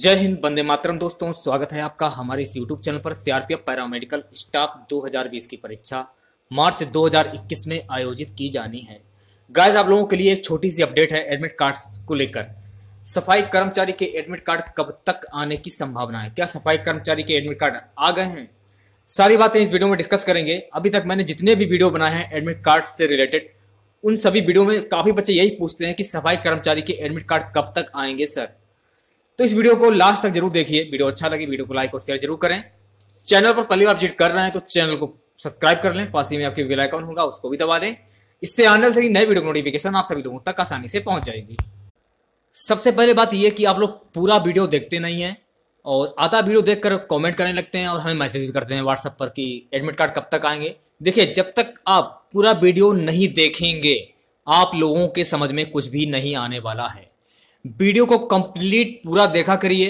जय हिंद बंदे मातरम दोस्तों स्वागत है आपका हमारे इस यूट्यूब चैनल पर सीआरपीएफ पैरामेडिकल स्टाफ 2020 की परीक्षा मार्च 2021 में आयोजित की जानी है गाइस आप लोगों के लिए एक छोटी सी अपडेट है एडमिट कार्ड को लेकर सफाई कर्मचारी के एडमिट कार्ड कब तक आने की संभावना है क्या सफाई कर्मचारी के एडमिट कार्ड आ गए हैं सारी बातें इस वीडियो में डिस्कस करेंगे अभी तक मैंने जितने भी वीडियो बनाए हैं एडमिट कार्ड से रिलेटेड उन सभी वीडियो में काफी बच्चे यही पूछते हैं कि सफाई कर्मचारी के एडमिट कार्ड कब तक आएंगे सर तो इस वीडियो को लास्ट तक जरूर देखिए वीडियो अच्छा लगे वीडियो को लाइक और शेयर जरूर करें चैनल पर पहली बार विजिट कर रहे हैं तो चैनल को सब्सक्राइब कर लें पास ही में आपके बेल होगा उसको भी दबा दें इससे आने सभी नए वीडियो नोटिफिकेशन आप सभी लोगों तक आसानी से पहुंच जाएगी सबसे पहले बात यह कि आप लोग पूरा वीडियो देखते नहीं है और आधा वीडियो देखकर कमेंट करने लगते हैं और हमें मैसेज भी करते हैं व्हाट्सएप पर कि एडमिट कार्ड कब तक आएंगे देखिए जब तक आप पूरा वीडियो नहीं देखेंगे आप लोगों के समझ में कुछ भी नहीं आने वाला है वीडियो को कंप्लीट पूरा देखा करिए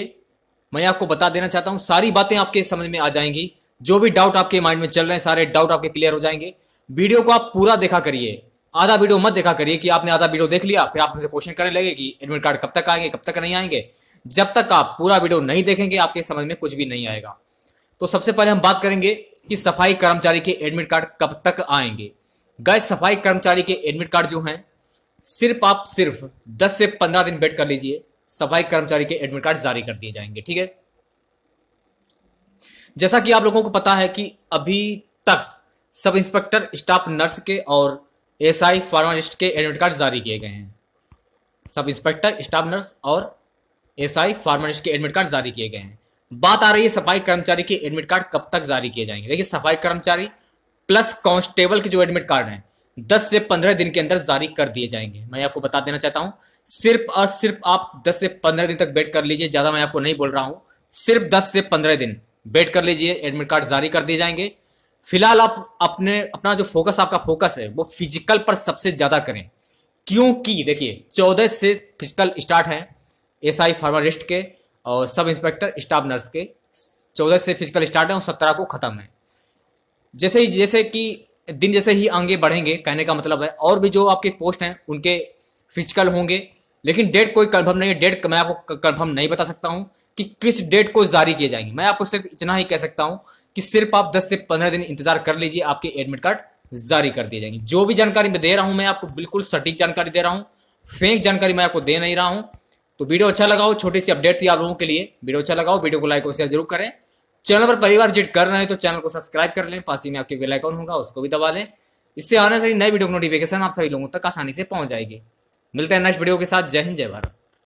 मैं आपको बता देना चाहता हूं सारी बातें आपके समझ में आ जाएंगी जो भी डाउट आपके माइंड में चल रहे हैं सारे डाउट आपके क्लियर हो जाएंगे वीडियो को आप पूरा देखा करिए आधा वीडियो मत देखा करिए कि आपने आधा वीडियो देख लिया फिर आप मुझसे क्वेश्चन करने लगे कि एडमिट कार्ड कब तक आएंगे कब तक नहीं आएंगे जब तक आप पूरा वीडियो नहीं देखेंगे आपके समझ में कुछ भी नहीं आएगा तो सबसे पहले हम बात करेंगे कि सफाई कर्मचारी के एडमिट कार्ड कब तक आएंगे गैस सफाई कर्मचारी के एडमिट कार्ड जो हैं सिर्फ आप सिर्फ 10 से 15 दिन वेट कर लीजिए सफाई कर्मचारी के एडमिट कार्ड जारी कर दिए जाएंगे ठीक है जैसा कि आप लोगों को पता है कि अभी तक सब इंस्पेक्टर स्टाफ नर्स के और एसआई फार्मासिस्ट के एडमिट कार्ड जारी किए गए हैं सब इंस्पेक्टर स्टाफ नर्स और एसआई फार्मासिस्ट के एडमिट कार्ड जारी किए गए हैं बात आ रही है सफाई कर्मचारी के एडमिट कार्ड कब तक जारी किए जाएंगे देखिए सफाई कर्मचारी प्लस कांस्टेबल के जो एडमिट कार्ड हैं दस से पंद्रह दिन के अंदर जारी कर दिए जाएंगे मैं आपको बता देना चाहता हूँ सिर्फ और सिर्फ आप दस से पंद्रह दिन तक वेट कर लीजिए ज्यादा मैं आपको नहीं बोल रहा हूँ सिर्फ दस से पंद्रह दिन वेट कर लीजिए एडमिट कार्ड जारी कर दिए जाएंगे फिलहाल आप अपने अपना जो फोकस आपका फोकस है वो फिजिकल पर सबसे ज्यादा करें क्योंकि देखिए चौदह से फिजिकल स्टार्ट है एस आई फार्मालिस्ट के और सब इंस्पेक्टर स्टाफ नर्स के चौदह से फिजिकल स्टार्ट है और सत्रह को खत्म है जैसे ही जैसे कि दिन जैसे ही आगे बढ़ेंगे कहने का मतलब है और भी जो आपके पोस्ट हैं उनके फिजिकल होंगे लेकिन डेट कोई कन्फर्म नहीं है डेट मैं आपको कन्फर्म नहीं बता सकता हूँ कि किस डेट को जारी किए जाएंगे मैं आपको सिर्फ इतना ही कह सकता हूँ कि सिर्फ आप 10 से 15 दिन इंतजार कर लीजिए आपके एडमिट कार्ड जारी कर दिए जाएंगे जो भी जानकारी मैं दे रहा हूँ मैं आपको बिल्कुल सटीक जानकारी दे रहा हूँ फेंक जानकारी मैं आपको दे नहीं रहा हूँ तो वीडियो अच्छा लगाओ छोटी सी अपडेट थी आप लोगों के लिए वीडियो अच्छा लगाओ वीडियो को लाइक और शेयर जरूर करें चैनल पर पहली बार विजिट कर रहे हैं तो चैनल को सब्सक्राइब कर लें पास ही में आपके बेल आइकन होगा उसको भी दबा लें इससे आने वाली नई वीडियो की नोटिफिकेशन आप सभी लोगों तक आसानी से पहुंच जाएगी मिलते हैं नेक्स्ट वीडियो के साथ जय हिंद जय भारत